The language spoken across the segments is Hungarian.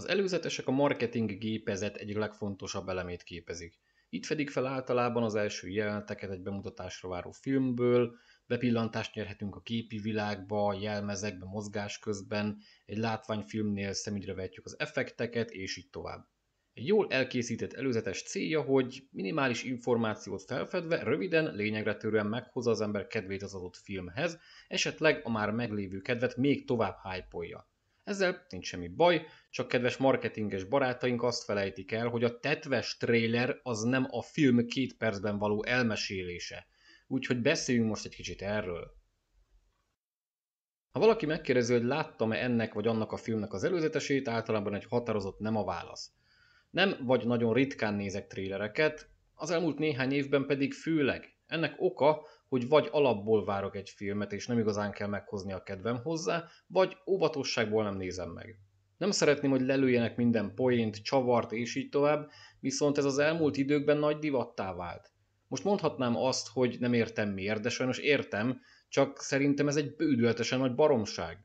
Az előzetesek a marketing gépezet egyik legfontosabb elemét képezik. Itt fedik fel általában az első jelenteket egy bemutatásra váró filmből, bepillantást nyerhetünk a képi világba, jelmezekbe, mozgás közben, egy látványfilmnél szemügyre vetjük az effekteket, és így tovább. Egy jól elkészített előzetes célja, hogy minimális információt felfedve röviden, lényegre törően meghozza az ember kedvét az adott filmhez, esetleg a már meglévő kedvet még tovább hype -olja. Ezzel nincs semmi baj, csak kedves marketinges barátaink azt felejtik el, hogy a tetves trailer az nem a film két percben való elmesélése. Úgyhogy beszéljünk most egy kicsit erről. Ha valaki megkérdezi, hogy láttam-e ennek vagy annak a filmnek az előzetesét, általában egy határozott nem a válasz. Nem vagy nagyon ritkán nézek trélereket, az elmúlt néhány évben pedig főleg. Ennek oka, hogy vagy alapból várok egy filmet, és nem igazán kell meghozni a kedvem hozzá, vagy óvatosságból nem nézem meg. Nem szeretném, hogy lelőjenek minden poént, csavart és így tovább, viszont ez az elmúlt időkben nagy divattá vált. Most mondhatnám azt, hogy nem értem miért, de sajnos értem, csak szerintem ez egy bődületesen nagy baromság.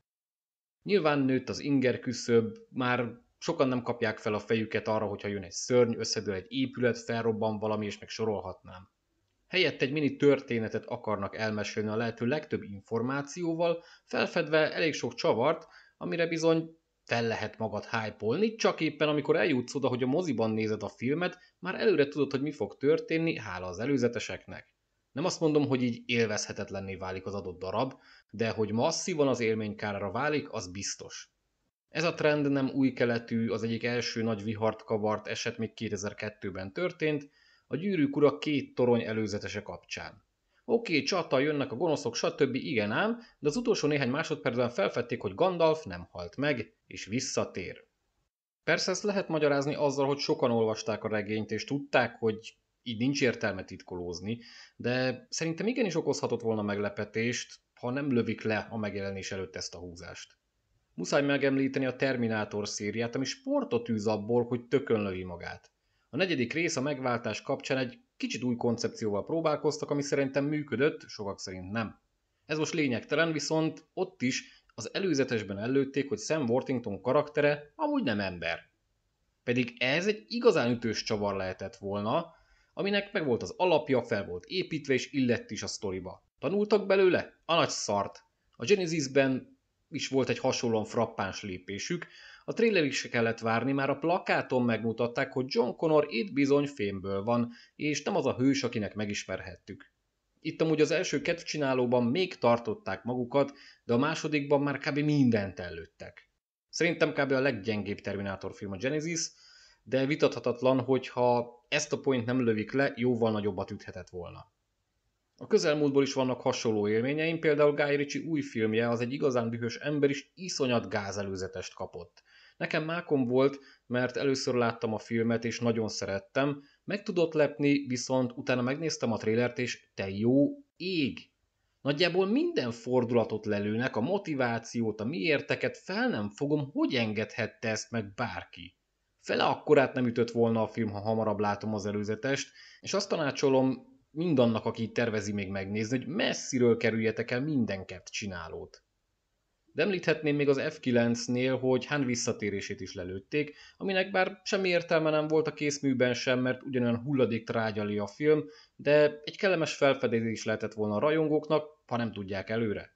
Nyilván nőtt az inger küszöbb, már sokan nem kapják fel a fejüket arra, hogyha jön egy szörny, összedől egy épület, felrobban valami, és meg sorolhatnám. Helyett egy mini történetet akarnak elmesélni a lehető legtöbb információval, felfedve elég sok csavart, amire bizony fel lehet magad hype csak éppen amikor eljutsz oda, hogy a moziban nézed a filmet, már előre tudod, hogy mi fog történni, hála az előzeteseknek. Nem azt mondom, hogy így élvezhetetlenné válik az adott darab, de hogy masszívan az élménykárára válik, az biztos. Ez a trend nem új keletű, az egyik első nagy vihart kavart eset még 2002-ben történt, a gyűrűk ura két torony előzetese kapcsán. Oké, okay, csata, jönnek a gonoszok, stb. igen ám, de az utolsó néhány másodpercben felfedték, hogy Gandalf nem halt meg, és visszatér. Persze ezt lehet magyarázni azzal, hogy sokan olvasták a regényt, és tudták, hogy így nincs értelme titkolózni, de szerintem igenis okozhatott volna meglepetést, ha nem lövik le a megjelenés előtt ezt a húzást. Muszáj megemlíteni a Terminátor szériát, ami sportot űz abból, hogy tökönlövi magát. A negyedik rész a megváltás kapcsán egy kicsit új koncepcióval próbálkoztak, ami szerintem működött, sokak szerint nem. Ez most lényegtelen, viszont ott is az előzetesben előtték, hogy Sam Worthington karaktere amúgy nem ember. Pedig ez egy igazán ütős csavar lehetett volna, aminek meg volt az alapja, fel volt építve és illett is a sztoriba. Tanultak belőle? A nagy szart. A Genesisben is volt egy hasonlóan frappáns lépésük, a trélerig se kellett várni, már a plakáton megmutatták, hogy John Connor itt bizony fémből van, és nem az a hős, akinek megismerhettük. Itt amúgy az első csinálóban még tartották magukat, de a másodikban már kb. mindent előttek. Szerintem kb. a leggyengébb Terminátor film a Genesis, de vitathatatlan, hogy ha ezt a point nem lövik le, jóval nagyobbat üthetett volna. A közelmúltból is vannak hasonló élményeim, például Guy Ritchie új filmje, az egy igazán dühös ember is iszonyat gázelőzetest kapott. Nekem mákom volt, mert először láttam a filmet, és nagyon szerettem, meg tudott lepni, viszont utána megnéztem a trélert, és te jó ég! Nagyjából minden fordulatot lelőnek, a motivációt, a miérteket, fel nem fogom, hogy engedhette ezt meg bárki. Fele akkorát nem ütött volna a film, ha hamarabb látom az előzetest, és azt tanácsolom, mindannak, aki tervezi még megnézni, hogy messziről kerüljetek el minden kert csinálót. De említhetném még az F9-nél, hogy Han visszatérését is lelőtték, aminek bár semmi értelme nem volt a készműben sem, mert ugyanolyan hulladék trágyali a film, de egy kellemes felfedezés lehetett volna a rajongóknak, ha nem tudják előre.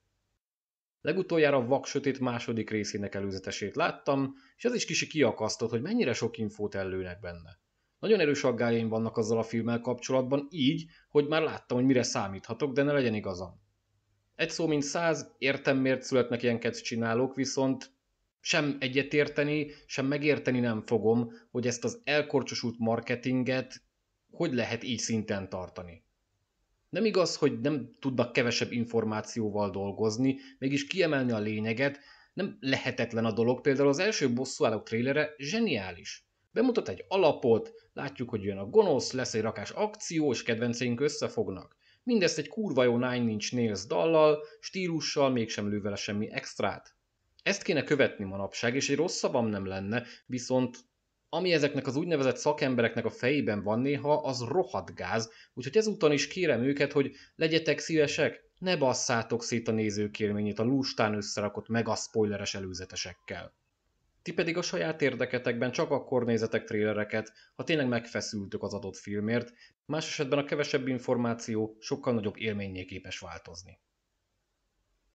Legutoljára a Vak Sötét második részének előzetesét láttam, és az is kicsi kiakasztott, hogy mennyire sok infót ellőnek benne. Nagyon erős aggájaim vannak azzal a filmmel kapcsolatban, így, hogy már láttam, hogy mire számíthatok, de ne legyen igazam. Egy szó mint száz, értem miért születnek ilyenket csinálok, viszont sem egyetérteni, sem megérteni nem fogom, hogy ezt az elkorcsosult marketinget hogy lehet így szinten tartani. Nem igaz, hogy nem tudnak kevesebb információval dolgozni, mégis kiemelni a lényeget, nem lehetetlen a dolog, például az első bosszúállók trélere zseniális. Bemutat egy alapot, látjuk, hogy jön a gonosz, lesz egy rakás akció, és kedvenceink összefognak. Mindezt egy kurva jó Nine Inch Nails dallal, stílussal, mégsem lő vele semmi extrát. Ezt kéne követni manapság, és egy rosszabbam nem lenne, viszont ami ezeknek az úgynevezett szakembereknek a fejében van néha, az rohadt gáz, úgyhogy ezúton is kérem őket, hogy legyetek szívesek, ne basszátok szét a nézőkérményét a lustán összerakott megaszpoileres előzetesekkel. Ti pedig a saját érdeketekben csak akkor nézetek trélereket, ha tényleg megfeszültök az adott filmért, más esetben a kevesebb információ sokkal nagyobb élményé képes változni.